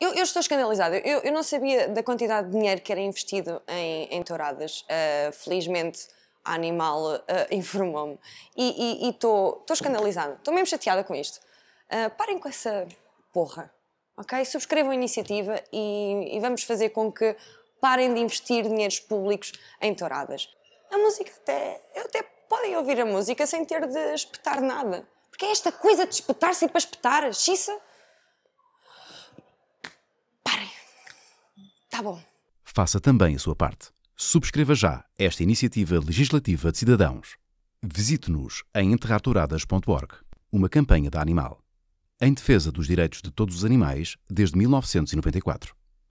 Eu, eu estou escandalizada. Eu, eu, não sabia da quantidade de dinheiro que era investido em, em touradas. Uh, felizmente, a Animal uh, informou-me. E estou escandalizada. Estou mesmo chateada com isto. Uh, parem com essa porra, ok? Subscrevam a iniciativa e, e vamos fazer com que parem de investir dinheiros públicos em touradas. A música até... Eu até podem ouvir a música sem ter de espetar nada. Porque é esta coisa de espetar sem para espetar. Xissa! Tá bom. Faça também a sua parte. Subscreva já esta iniciativa legislativa de cidadãos. Visite-nos em enterrartouradas.org, uma campanha da Animal, em defesa dos direitos de todos os animais desde 1994.